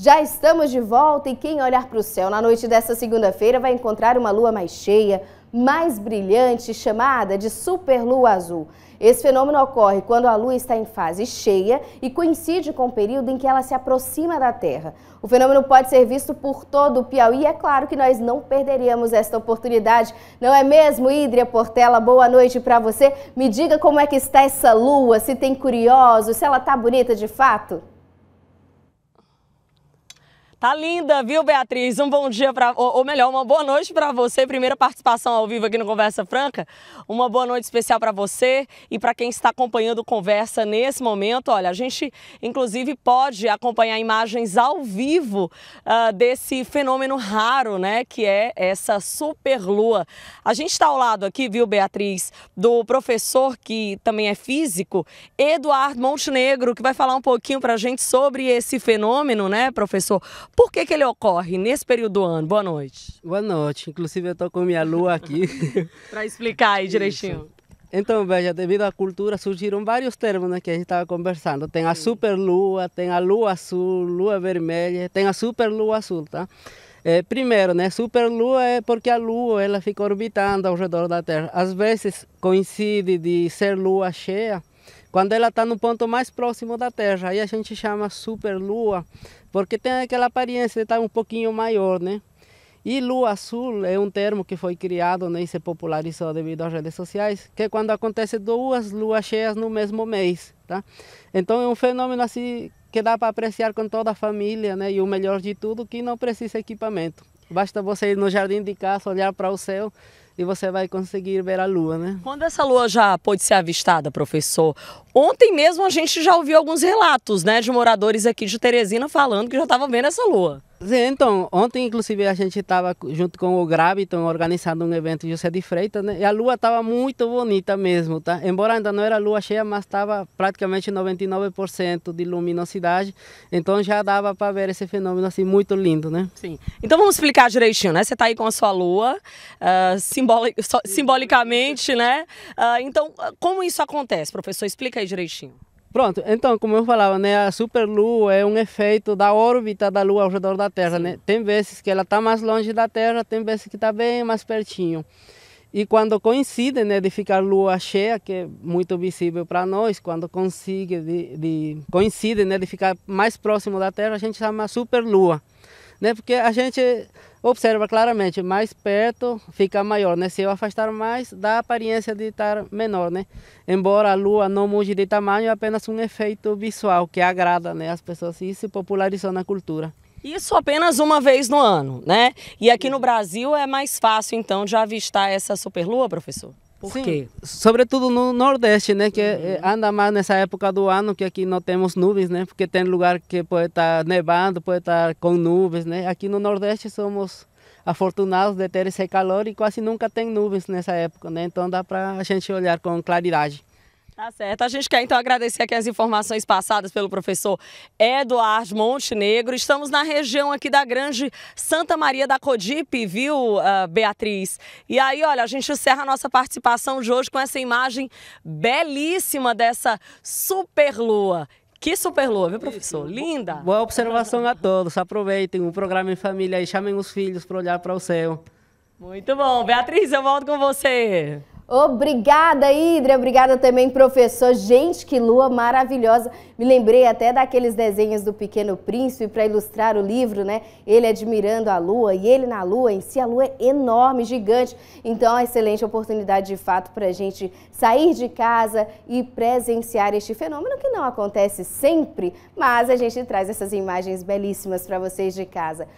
Já estamos de volta e quem olhar para o céu na noite dessa segunda-feira vai encontrar uma lua mais cheia, mais brilhante, chamada de superlua azul. Esse fenômeno ocorre quando a lua está em fase cheia e coincide com o período em que ela se aproxima da Terra. O fenômeno pode ser visto por todo o Piauí e é claro que nós não perderíamos esta oportunidade, não é mesmo, Ídria Portela? Boa noite para você. Me diga como é que está essa lua, se tem curioso, se ela está bonita de fato. Tá linda, viu, Beatriz? Um bom dia para, ou, ou melhor, uma boa noite para você. Primeira participação ao vivo aqui no Conversa Franca. Uma boa noite especial para você e para quem está acompanhando o Conversa nesse momento. Olha, a gente inclusive pode acompanhar imagens ao vivo uh, desse fenômeno raro, né, que é essa superlua. A gente está ao lado aqui, viu, Beatriz, do professor que também é físico, Eduardo Montenegro, que vai falar um pouquinho para a gente sobre esse fenômeno, né, professor? Por que, que ele ocorre nesse período do ano? Boa noite. Boa noite. Inclusive, eu estou com minha lua aqui. Para explicar aí direitinho. Isso. Então, veja, devido à cultura surgiram vários termos né, que a gente estava conversando. Tem a superlua, tem a lua azul, lua vermelha, tem a superlua azul, tá? É, primeiro, né, superlua é porque a lua ela fica orbitando ao redor da Terra. Às vezes coincide de ser lua cheia, quando ela está no ponto mais próximo da Terra. Aí a gente chama superlua, porque tem aquela aparência de estar tá um pouquinho maior, né? E lua azul é um termo que foi criado né, e se popularizou devido às redes sociais, que é quando acontece duas luas cheias no mesmo mês, tá? Então é um fenômeno assim que dá para apreciar com toda a família, né? E o melhor de tudo que não precisa equipamento. Basta você ir no jardim de casa, olhar para o céu, e você vai conseguir ver a lua, né? Quando essa lua já pôde ser avistada, professor? Ontem mesmo a gente já ouviu alguns relatos, né, de moradores aqui de Teresina falando que já estavam vendo essa lua. Então, ontem, inclusive, a gente estava junto com o Graviton organizando um evento em José de Freitas, né? E a lua estava muito bonita mesmo, tá? Embora ainda não era lua cheia, mas estava praticamente 99% de luminosidade. Então já dava para ver esse fenômeno assim muito lindo, né? Sim. Então vamos explicar direitinho, né? Você está aí com a sua lua, uh, simboli simbolicamente, né? Uh, então, ah, como isso acontece, professor? Explica aí direitinho. Pronto, então, como eu falava, né, a superlua é um efeito da órbita da Lua ao redor da Terra, né? Tem vezes que ela está mais longe da Terra, tem vezes que está bem mais pertinho. E quando coincide, né, de ficar lua cheia, que é muito visível para nós, quando consiga de, de, coincide, né, de ficar mais próximo da Terra, a gente chama superlua, né? Porque a gente observa claramente, mais perto fica maior, né? Se eu afastar mais, dá a aparência de estar menor, né? Embora a lua não mude de tamanho, é apenas um efeito visual que agrada né, as pessoas e se popularizou na cultura. Isso apenas uma vez no ano, né? E aqui no Brasil é mais fácil, então, de avistar essa superlua, professor? Por Sim, quê? Sobretudo no Nordeste, né? Que uhum. anda mais nessa época do ano que aqui não temos nuvens, né? Porque tem lugar que pode estar nevando, pode estar com nuvens, né? Aqui no Nordeste somos afortunados de ter esse calor e quase nunca tem nuvens nessa época, né? Então dá para a gente olhar com claridade. Tá certo. A gente quer então agradecer aqui as informações passadas pelo professor Eduardo Montenegro. Estamos na região aqui da Grande Santa Maria da Codipe, viu, ah, Beatriz? E aí, olha, a gente encerra a nossa participação de hoje com essa imagem belíssima dessa superlua. Que superlua, viu, professor? Linda! Boa observação a todos. Aproveitem o programa em família e chamem os filhos para olhar para o céu. Muito bom. Beatriz, eu volto com você. Obrigada, Hidra. Obrigada também, professor. Gente, que lua maravilhosa. Me lembrei até daqueles desenhos do Pequeno Príncipe para ilustrar o livro, né? Ele admirando a lua e ele na lua. Em si, a lua é enorme, gigante. Então, é uma excelente oportunidade, de fato, para a gente sair de casa e presenciar este fenômeno que não acontece sempre, mas a gente traz essas imagens belíssimas para vocês de casa.